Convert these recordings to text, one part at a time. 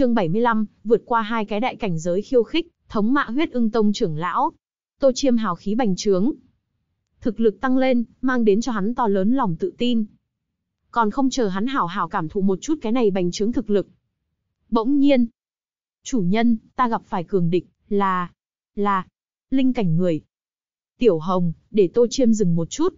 chương 75, vượt qua hai cái đại cảnh giới khiêu khích, thống mạ huyết ưng tông trưởng lão. Tô Chiêm hào khí bành trướng. Thực lực tăng lên, mang đến cho hắn to lớn lòng tự tin. Còn không chờ hắn hảo hảo cảm thụ một chút cái này bành trướng thực lực. Bỗng nhiên. Chủ nhân, ta gặp phải cường địch, là... là... Linh cảnh người. Tiểu Hồng, để Tô Chiêm dừng một chút.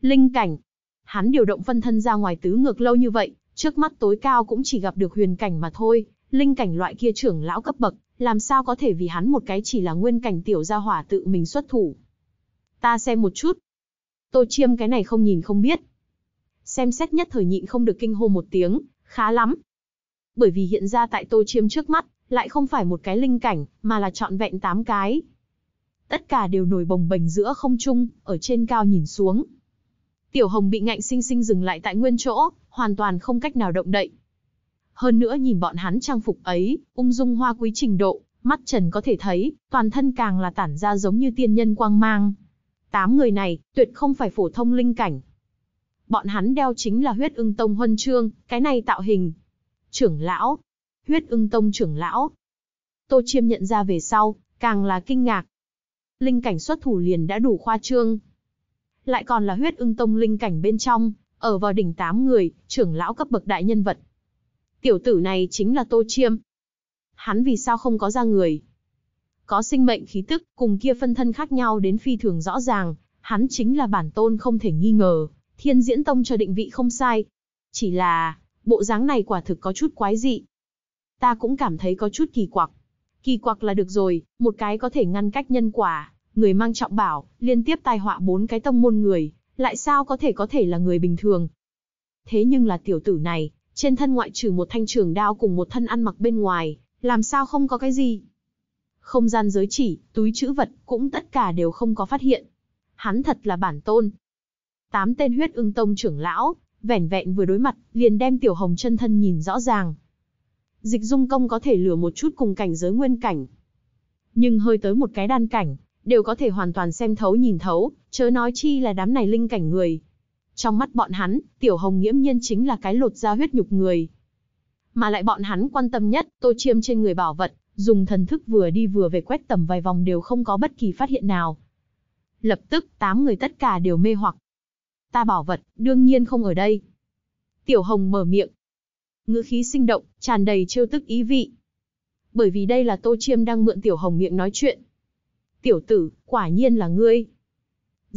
Linh cảnh. Hắn điều động phân thân ra ngoài tứ ngược lâu như vậy, trước mắt tối cao cũng chỉ gặp được huyền cảnh mà thôi linh cảnh loại kia trưởng lão cấp bậc, làm sao có thể vì hắn một cái chỉ là nguyên cảnh tiểu gia hỏa tự mình xuất thủ. Ta xem một chút. Tô Chiêm cái này không nhìn không biết. Xem xét nhất thời nhịn không được kinh hô một tiếng, khá lắm. Bởi vì hiện ra tại Tô Chiêm trước mắt, lại không phải một cái linh cảnh, mà là trọn vẹn 8 cái. Tất cả đều nổi bồng bềnh giữa không trung, ở trên cao nhìn xuống. Tiểu Hồng bị ngạnh sinh sinh dừng lại tại nguyên chỗ, hoàn toàn không cách nào động đậy. Hơn nữa nhìn bọn hắn trang phục ấy, ung dung hoa quý trình độ, mắt trần có thể thấy, toàn thân càng là tản ra giống như tiên nhân quang mang. Tám người này, tuyệt không phải phổ thông linh cảnh. Bọn hắn đeo chính là huyết ưng tông huân chương, cái này tạo hình. Trưởng lão, huyết ưng tông trưởng lão. Tô Chiêm nhận ra về sau, càng là kinh ngạc. Linh cảnh xuất thủ liền đã đủ khoa trương. Lại còn là huyết ưng tông linh cảnh bên trong, ở vào đỉnh tám người, trưởng lão cấp bậc đại nhân vật. Tiểu tử này chính là Tô Chiêm. Hắn vì sao không có ra người? Có sinh mệnh khí tức, cùng kia phân thân khác nhau đến phi thường rõ ràng, hắn chính là bản tôn không thể nghi ngờ, thiên diễn tông cho định vị không sai. Chỉ là, bộ dáng này quả thực có chút quái dị. Ta cũng cảm thấy có chút kỳ quặc. Kỳ quặc là được rồi, một cái có thể ngăn cách nhân quả, người mang trọng bảo, liên tiếp tai họa bốn cái tông môn người, lại sao có thể có thể là người bình thường. Thế nhưng là tiểu tử này, trên thân ngoại trừ một thanh trường đao cùng một thân ăn mặc bên ngoài, làm sao không có cái gì. Không gian giới chỉ, túi chữ vật, cũng tất cả đều không có phát hiện. Hắn thật là bản tôn. Tám tên huyết ưng tông trưởng lão, vẻn vẹn vừa đối mặt, liền đem tiểu hồng chân thân nhìn rõ ràng. Dịch dung công có thể lừa một chút cùng cảnh giới nguyên cảnh. Nhưng hơi tới một cái đan cảnh, đều có thể hoàn toàn xem thấu nhìn thấu, chớ nói chi là đám này linh cảnh người, trong mắt bọn hắn, Tiểu Hồng nghiễm nhiên chính là cái lột da huyết nhục người. Mà lại bọn hắn quan tâm nhất, Tô Chiêm trên người bảo vật, dùng thần thức vừa đi vừa về quét tầm vài vòng đều không có bất kỳ phát hiện nào. Lập tức, tám người tất cả đều mê hoặc. Ta bảo vật, đương nhiên không ở đây. Tiểu Hồng mở miệng. Ngữ khí sinh động, tràn đầy trêu tức ý vị. Bởi vì đây là Tô Chiêm đang mượn Tiểu Hồng miệng nói chuyện. Tiểu tử, quả nhiên là ngươi,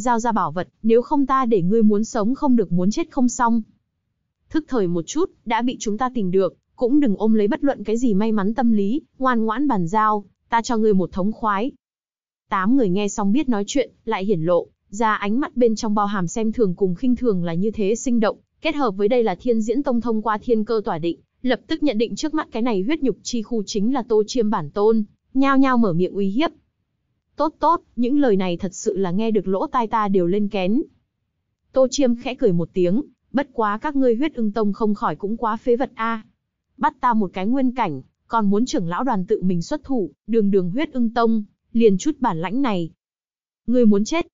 giao ra bảo vật, nếu không ta để ngươi muốn sống không được muốn chết không xong. Thức thời một chút, đã bị chúng ta tìm được, cũng đừng ôm lấy bất luận cái gì may mắn tâm lý, ngoan ngoãn bàn giao, ta cho ngươi một thống khoái. Tám người nghe xong biết nói chuyện, lại hiển lộ, ra ánh mắt bên trong bao hàm xem thường cùng khinh thường là như thế sinh động, kết hợp với đây là thiên diễn tông thông qua thiên cơ tỏa định, lập tức nhận định trước mắt cái này huyết nhục chi khu chính là tô chiêm bản tôn, nhao nhao mở miệng uy hiếp, Tốt tốt, những lời này thật sự là nghe được lỗ tai ta đều lên kén. Tô Chiêm khẽ cười một tiếng, bất quá các ngươi huyết ưng tông không khỏi cũng quá phế vật a. Bắt ta một cái nguyên cảnh, còn muốn trưởng lão đoàn tự mình xuất thủ, đường đường huyết ưng tông, liền chút bản lãnh này. Ngươi muốn chết.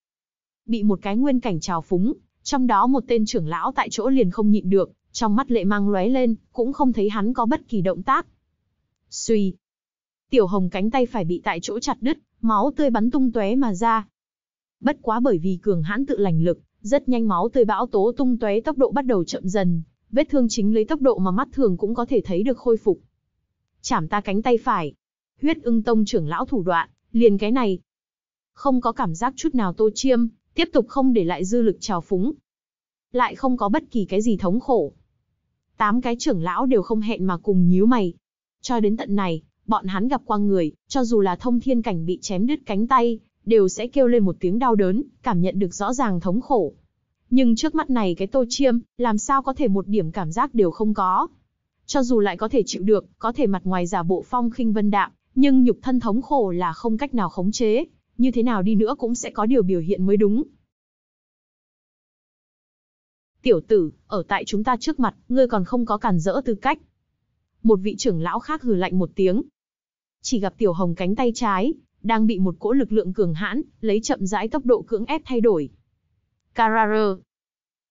Bị một cái nguyên cảnh trào phúng, trong đó một tên trưởng lão tại chỗ liền không nhịn được, trong mắt lệ mang lóe lên, cũng không thấy hắn có bất kỳ động tác. Suy, tiểu hồng cánh tay phải bị tại chỗ chặt đứt, máu tươi bắn tung tóe mà ra. Bất quá bởi vì cường hãn tự lành lực, rất nhanh máu tươi bão tố tung tóe tốc độ bắt đầu chậm dần, vết thương chính lấy tốc độ mà mắt thường cũng có thể thấy được khôi phục. Chảm ta cánh tay phải. Huyết ưng tông trưởng lão thủ đoạn, liền cái này. Không có cảm giác chút nào tô chiêm, tiếp tục không để lại dư lực trào phúng. Lại không có bất kỳ cái gì thống khổ. Tám cái trưởng lão đều không hẹn mà cùng nhíu mày. Cho đến tận này, bọn hắn gặp qua người, cho dù là thông thiên cảnh bị chém đứt cánh tay, đều sẽ kêu lên một tiếng đau đớn, cảm nhận được rõ ràng thống khổ. Nhưng trước mắt này cái tô chiêm, làm sao có thể một điểm cảm giác đều không có. Cho dù lại có thể chịu được, có thể mặt ngoài giả bộ phong khinh vân đạm, nhưng nhục thân thống khổ là không cách nào khống chế, như thế nào đi nữa cũng sẽ có điều biểu hiện mới đúng. Tiểu tử, ở tại chúng ta trước mặt, ngươi còn không có cản rỡ tư cách. Một vị trưởng lão khác hừ lạnh một tiếng, chỉ gặp Tiểu Hồng cánh tay trái, đang bị một cỗ lực lượng cường hãn, lấy chậm rãi tốc độ cưỡng ép thay đổi. Carrara.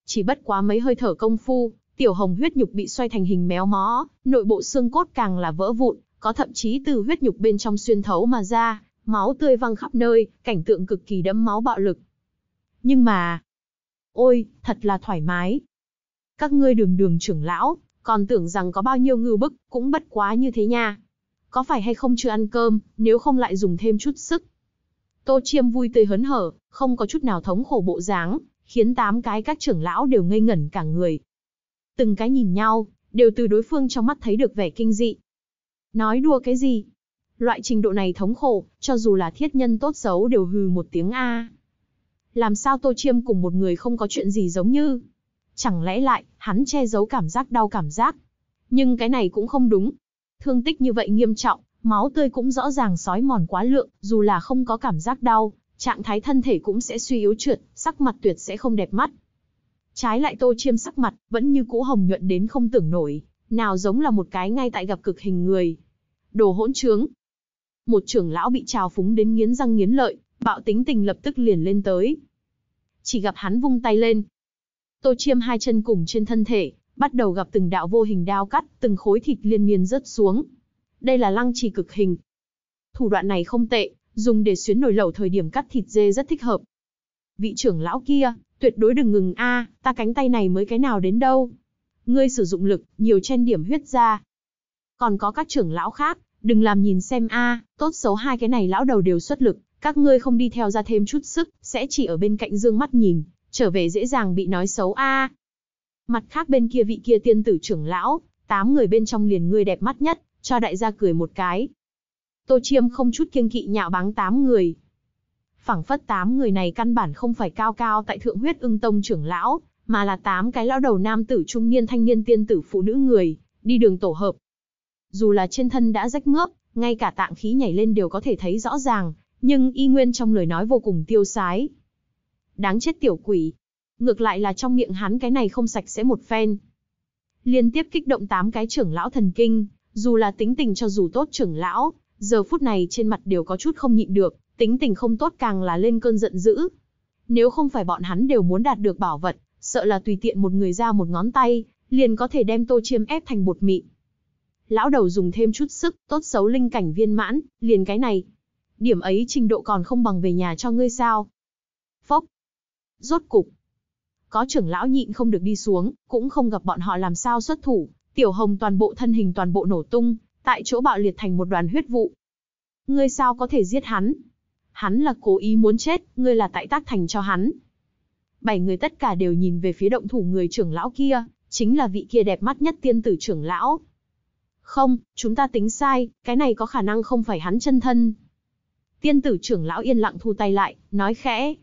Chỉ bất quá mấy hơi thở công phu, Tiểu Hồng huyết nhục bị xoay thành hình méo mó, nội bộ xương cốt càng là vỡ vụn, có thậm chí từ huyết nhục bên trong xuyên thấu mà ra, máu tươi văng khắp nơi, cảnh tượng cực kỳ đẫm máu bạo lực. Nhưng mà, ôi, thật là thoải mái. Các ngươi đường đường trưởng lão, còn tưởng rằng có bao nhiêu ngưu bức, cũng bất quá như thế nha có phải hay không chưa ăn cơm, nếu không lại dùng thêm chút sức. Tô Chiêm vui tươi hớn hở, không có chút nào thống khổ bộ dáng, khiến tám cái các trưởng lão đều ngây ngẩn cả người. Từng cái nhìn nhau, đều từ đối phương trong mắt thấy được vẻ kinh dị. Nói đùa cái gì? Loại trình độ này thống khổ, cho dù là thiết nhân tốt xấu đều hừ một tiếng A. Làm sao Tô Chiêm cùng một người không có chuyện gì giống như? Chẳng lẽ lại, hắn che giấu cảm giác đau cảm giác? Nhưng cái này cũng không đúng, Thương tích như vậy nghiêm trọng, máu tươi cũng rõ ràng sói mòn quá lượng, dù là không có cảm giác đau, trạng thái thân thể cũng sẽ suy yếu trượt, sắc mặt tuyệt sẽ không đẹp mắt. Trái lại Tô Chiêm sắc mặt, vẫn như cũ hồng nhuận đến không tưởng nổi, nào giống là một cái ngay tại gặp cực hình người. Đồ hỗn trướng. Một trưởng lão bị trào phúng đến nghiến răng nghiến lợi, bạo tính tình lập tức liền lên tới. Chỉ gặp hắn vung tay lên. Tô Chiêm hai chân cùng trên thân thể, bắt đầu gặp từng đạo vô hình đao cắt, từng khối thịt liên miên rớt xuống. Đây là lăng trì cực hình. Thủ đoạn này không tệ, dùng để xuyến nồi lẩu thời điểm cắt thịt dê rất thích hợp. Vị trưởng lão kia, tuyệt đối đừng ngừng a, ta cánh tay này mới cái nào đến đâu. Ngươi sử dụng lực, nhiều chen điểm huyết ra. Còn có các trưởng lão khác, đừng làm nhìn xem a, tốt xấu hai cái này lão đầu đều xuất lực, các ngươi không đi theo ra thêm chút sức, sẽ chỉ ở bên cạnh dương mắt nhìn, trở về dễ dàng bị nói xấu a. Mặt khác bên kia vị kia tiên tử trưởng lão, tám người bên trong liền ngươi đẹp mắt nhất, cho đại gia cười một cái. Tô Chiêm không chút kiêng kỵ nhạo báng tám người. Phẳng phất tám người này căn bản không phải cao cao tại thượng huyết ưng tông trưởng lão, mà là tám cái lão đầu nam tử trung niên thanh niên tiên tử phụ nữ người, đi đường tổ hợp. Dù là trên thân đã rách mướp, ngay cả tạng khí nhảy lên đều có thể thấy rõ ràng, nhưng y nguyên trong lời nói vô cùng tiêu sái. Đáng chết tiểu quỷ, ngược lại là trong miệng hắn cái này không sạch sẽ một phen. Liên tiếp kích động tám cái trưởng lão thần kinh, dù là tính tình cho dù tốt trưởng lão, giờ phút này trên mặt đều có chút không nhịn được, tính tình không tốt càng là lên cơn giận dữ. Nếu không phải bọn hắn đều muốn đạt được bảo vật, sợ là tùy tiện một người ra một ngón tay, liền có thể đem tô chiêm ép thành bột mịn. Lão đầu dùng thêm chút sức, tốt xấu linh cảnh viên mãn, liền cái này. Điểm ấy trình độ còn không bằng về nhà cho ngươi sao. Phốc. Rốt cục, có trưởng lão nhịn không được đi xuống, cũng không gặp bọn họ làm sao xuất thủ, tiểu hồng toàn bộ thân hình toàn bộ nổ tung, tại chỗ bạo liệt thành một đoàn huyết vụ. Ngươi sao có thể giết hắn? Hắn là cố ý muốn chết, ngươi là tại tác thành cho hắn. Bảy người tất cả đều nhìn về phía động thủ người trưởng lão kia, chính là vị kia đẹp mắt nhất tiên tử trưởng lão. Không, chúng ta tính sai, cái này có khả năng không phải hắn chân thân. Tiên tử trưởng lão yên lặng thu tay lại, nói khẽ.